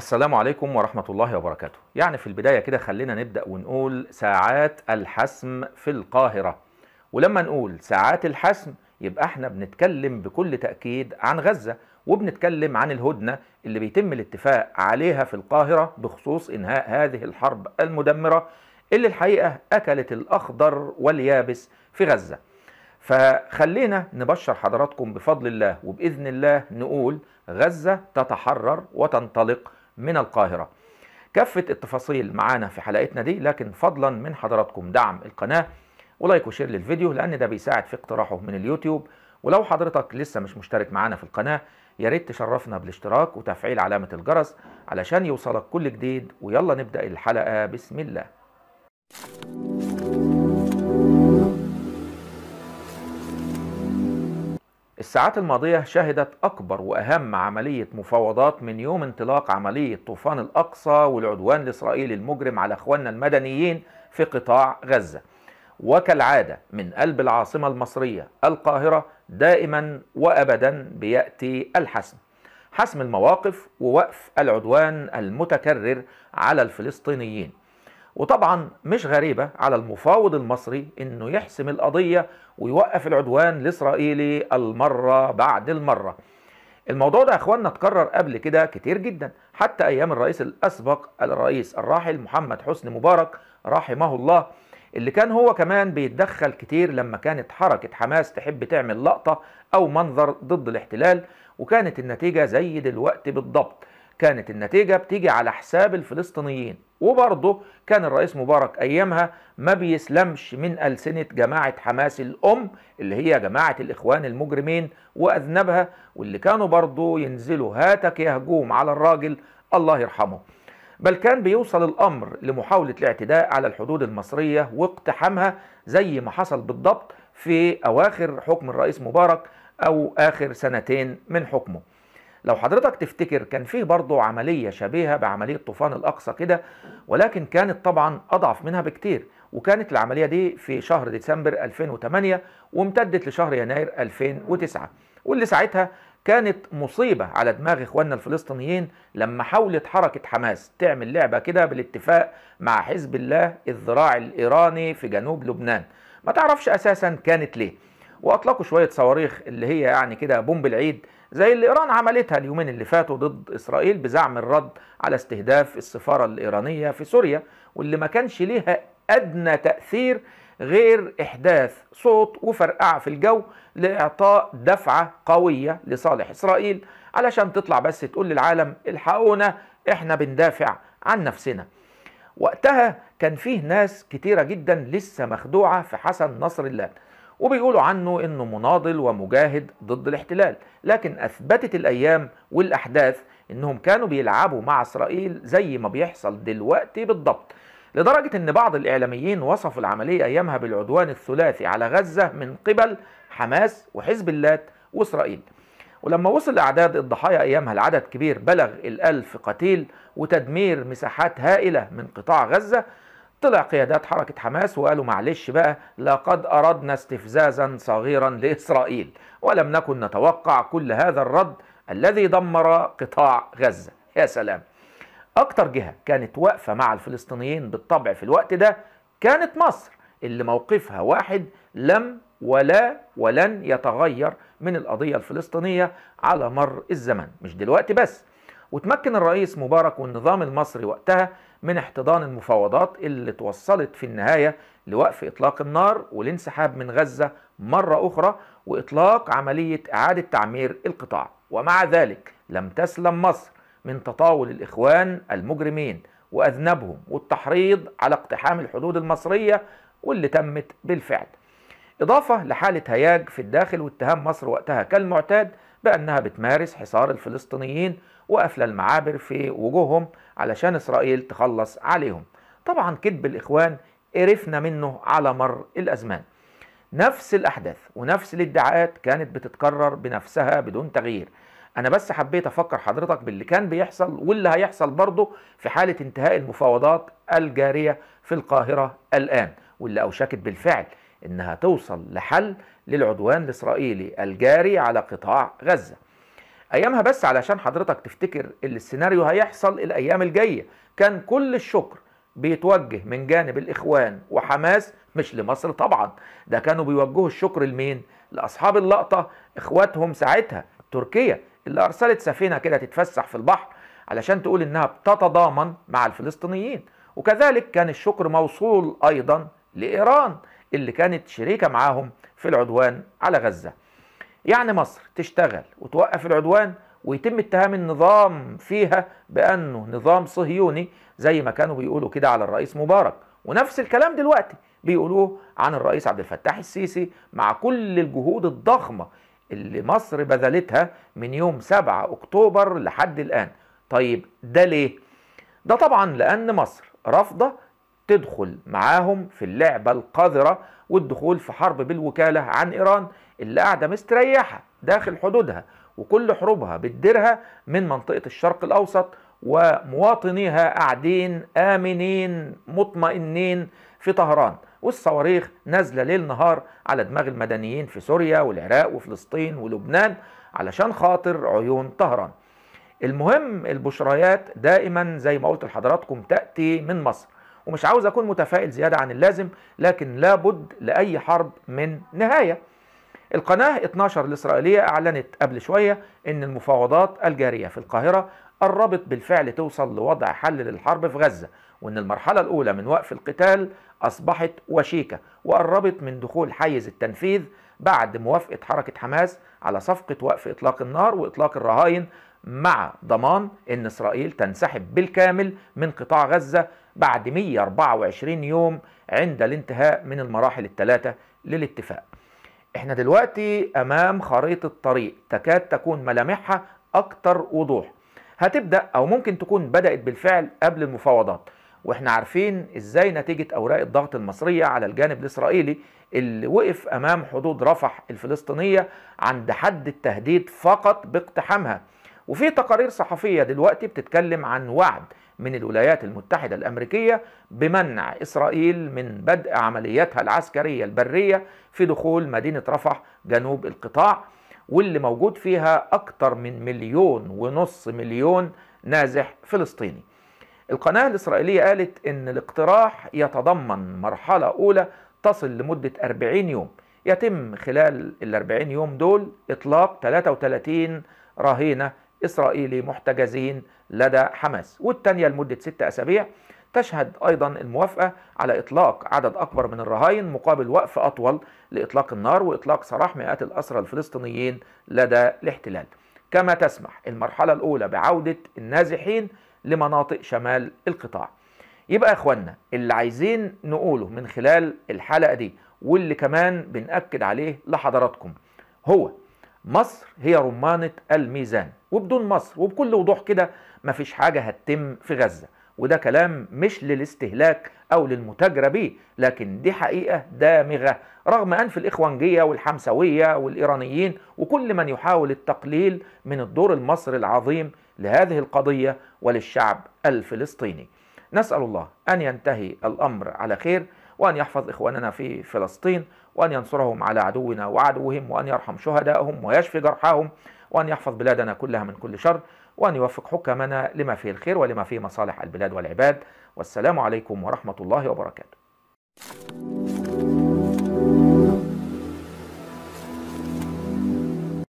السلام عليكم ورحمة الله وبركاته يعني في البداية كده خلينا نبدأ ونقول ساعات الحسم في القاهرة ولما نقول ساعات الحسم يبقى احنا بنتكلم بكل تأكيد عن غزة وبنتكلم عن الهدنة اللي بيتم الاتفاق عليها في القاهرة بخصوص إنهاء هذه الحرب المدمرة اللي الحقيقة أكلت الأخضر واليابس في غزة فخلينا نبشر حضراتكم بفضل الله وبإذن الله نقول غزة تتحرر وتنطلق من القاهرة كافة التفاصيل معانا في حلقتنا دي لكن فضلا من حضراتكم دعم القناة ولايك وشير للفيديو لأن ده بيساعد في اقتراحه من اليوتيوب ولو حضرتك لسه مش مشترك معانا في القناة يا ريت تشرفنا بالاشتراك وتفعيل علامة الجرس علشان يوصلك كل جديد ويلا نبدأ الحلقة بسم الله الساعات الماضية شهدت أكبر وأهم عملية مفاوضات من يوم انطلاق عملية طوفان الأقصى والعدوان الإسرائيلي المجرم على إخواننا المدنيين في قطاع غزة وكالعادة من قلب العاصمة المصرية القاهرة دائما وأبدا بيأتي الحسم حسم المواقف ووقف العدوان المتكرر على الفلسطينيين وطبعا مش غريبة على المفاوض المصري أنه يحسم القضية ويوقف العدوان الإسرائيلي المرة بعد المرة الموضوع ده اخواننا اتكرر قبل كده كتير جدا حتى ايام الرئيس الاسبق الرئيس الراحل محمد حسني مبارك رحمه الله اللي كان هو كمان بيتدخل كتير لما كانت حركة حماس تحب تعمل لقطة او منظر ضد الاحتلال وكانت النتيجة زي دلوقتي بالضبط كانت النتيجة بتيجي على حساب الفلسطينيين وبرضه كان الرئيس مبارك أيامها ما بيسلمش من ألسنة جماعة حماس الأم اللي هي جماعة الإخوان المجرمين وأذنبها واللي كانوا برضه ينزلوا هاتك يا هجوم على الراجل الله يرحمه بل كان بيوصل الأمر لمحاولة الاعتداء على الحدود المصرية واقتحامها زي ما حصل بالضبط في أواخر حكم الرئيس مبارك أو آخر سنتين من حكمه لو حضرتك تفتكر كان فيه برضه عملية شبيهة بعملية طوفان الأقصى كده ولكن كانت طبعا أضعف منها بكتير وكانت العملية دي في شهر ديسمبر 2008 وامتدت لشهر يناير 2009 واللي ساعتها كانت مصيبة على دماغ إخواننا الفلسطينيين لما حاولت حركة حماس تعمل لعبة كده بالاتفاق مع حزب الله الذراع الإيراني في جنوب لبنان ما تعرفش أساسا كانت ليه وأطلقوا شوية صواريخ اللي هي يعني كده بومب العيد زي اللي إيران عملتها اليومين اللي فاتوا ضد إسرائيل بزعم الرد على استهداف السفارة الإيرانية في سوريا واللي ما كانش ليها أدنى تأثير غير إحداث صوت وفرقعة في الجو لإعطاء دفعة قوية لصالح إسرائيل علشان تطلع بس تقول للعالم الحقونا إحنا بندافع عن نفسنا وقتها كان فيه ناس كتيرة جدا لسه مخدوعة في حسن نصر الله وبيقولوا عنه انه مناضل ومجاهد ضد الاحتلال لكن اثبتت الايام والاحداث انهم كانوا بيلعبوا مع اسرائيل زي ما بيحصل دلوقتي بالضبط لدرجة ان بعض الاعلاميين وصفوا العملية ايامها بالعدوان الثلاثي على غزة من قبل حماس وحزب اللات واسرائيل ولما وصل اعداد الضحايا ايامها لعدد كبير بلغ الالف قتيل وتدمير مساحات هائلة من قطاع غزة طلع قيادات حركة حماس وقالوا معلش بقى لقد أردنا استفزازا صغيرا لإسرائيل ولم نكن نتوقع كل هذا الرد الذي دمر قطاع غزة يا سلام أكتر جهة كانت واقفة مع الفلسطينيين بالطبع في الوقت ده كانت مصر اللي موقفها واحد لم ولا ولن يتغير من القضية الفلسطينية على مر الزمن مش دلوقتي بس وتمكن الرئيس مبارك والنظام المصري وقتها من احتضان المفاوضات اللي توصلت في النهاية لوقف إطلاق النار والانسحاب من غزة مرة أخرى وإطلاق عملية إعادة تعمير القطاع ومع ذلك لم تسلم مصر من تطاول الإخوان المجرمين وأذنبهم والتحريض على اقتحام الحدود المصرية واللي تمت بالفعل إضافة لحالة هياج في الداخل واتهام مصر وقتها كالمعتاد بأنها بتمارس حصار الفلسطينيين وقفل المعابر في وجوههم علشان إسرائيل تخلص عليهم طبعا كذب الإخوان قرفنا منه على مر الأزمان نفس الأحداث ونفس الادعاءات كانت بتتكرر بنفسها بدون تغيير أنا بس حبيت أفكر حضرتك باللي كان بيحصل واللي هيحصل برضه في حالة انتهاء المفاوضات الجارية في القاهرة الآن واللي أوشكت بالفعل انها توصل لحل للعدوان الاسرائيلي الجاري على قطاع غزه. ايامها بس علشان حضرتك تفتكر ان السيناريو هيحصل الايام الجايه كان كل الشكر بيتوجه من جانب الاخوان وحماس مش لمصر طبعا ده كانوا بيوجهوا الشكر لمين لاصحاب اللقطه اخواتهم ساعتها تركيا اللي ارسلت سفينه كده تتفسح في البحر علشان تقول انها بتتضامن مع الفلسطينيين وكذلك كان الشكر موصول ايضا لايران اللي كانت شريكة معاهم في العدوان على غزة يعني مصر تشتغل وتوقف العدوان ويتم اتهام النظام فيها بأنه نظام صهيوني زي ما كانوا بيقولوا كده على الرئيس مبارك ونفس الكلام دلوقتي بيقولوه عن الرئيس عبد الفتاح السيسي مع كل الجهود الضخمة اللي مصر بذلتها من يوم 7 أكتوبر لحد الآن طيب ده ليه؟ ده طبعا لأن مصر رافضة تدخل معاهم في اللعبة القذرة والدخول في حرب بالوكالة عن إيران اللي قاعدة مستريحة داخل حدودها وكل حروبها بتديرها من منطقة الشرق الأوسط ومواطنيها قاعدين آمنين مطمئنين في طهران والصواريخ نازلة ليل نهار على دماغ المدنيين في سوريا والعراق وفلسطين ولبنان علشان خاطر عيون طهران المهم البشريات دائما زي ما قلت لحضراتكم تأتي من مصر ومش عاوز اكون متفائل زياده عن اللازم لكن لابد لاي حرب من نهايه القناه 12 الاسرائيليه اعلنت قبل شويه ان المفاوضات الجاريه في القاهره قربت بالفعل توصل لوضع حل للحرب في غزه وان المرحله الاولى من وقف القتال اصبحت وشيكه وقربت من دخول حيز التنفيذ بعد موافقه حركه حماس على صفقه وقف اطلاق النار واطلاق الرهائن مع ضمان ان اسرائيل تنسحب بالكامل من قطاع غزه بعد 124 يوم عند الانتهاء من المراحل الثلاثة للاتفاق احنا دلوقتي امام خريطة طريق تكاد تكون ملامحها اكتر وضوح هتبدأ او ممكن تكون بدأت بالفعل قبل المفاوضات واحنا عارفين ازاي نتيجة اوراق الضغط المصرية على الجانب الاسرائيلي اللي وقف امام حدود رفح الفلسطينية عند حد التهديد فقط باقتحامها وفي تقارير صحفية دلوقتي بتتكلم عن وعد من الولايات المتحدة الأمريكية بمنع إسرائيل من بدء عملياتها العسكرية البرية في دخول مدينة رفح جنوب القطاع واللي موجود فيها أكتر من مليون ونص مليون نازح فلسطيني القناة الإسرائيلية قالت إن الاقتراح يتضمن مرحلة أولى تصل لمدة 40 يوم يتم خلال ال 40 يوم دول إطلاق 33 رهينة إسرائيلي محتجزين لدى حماس والتانية لمدة ست أسابيع تشهد أيضا الموافقة على إطلاق عدد أكبر من الرهائن مقابل وقف أطول لإطلاق النار وإطلاق سراح مئات الأسرى الفلسطينيين لدى الاحتلال كما تسمح المرحلة الأولى بعودة النازحين لمناطق شمال القطاع يبقى اخوانا اللي عايزين نقوله من خلال الحلقه دي واللي كمان بنأكد عليه لحضراتكم هو مصر هي رمانه الميزان وبدون مصر وبكل وضوح كده ما فيش حاجة هتتم في غزة وده كلام مش للاستهلاك أو للمتاجرة بيه لكن دي حقيقة دامغة رغم أنف الإخوانجية والحمسوية والإيرانيين وكل من يحاول التقليل من الدور المصري العظيم لهذه القضية وللشعب الفلسطيني نسأل الله أن ينتهي الأمر على خير وأن يحفظ إخواننا في فلسطين وأن ينصرهم على عدونا وعدوهم وأن يرحم شهدائهم ويشفي جرحاهم وأن يحفظ بلادنا كلها من كل شر وأن يوفق حكامنا لما فيه الخير ولما فيه مصالح البلاد والعباد والسلام عليكم ورحمة الله وبركاته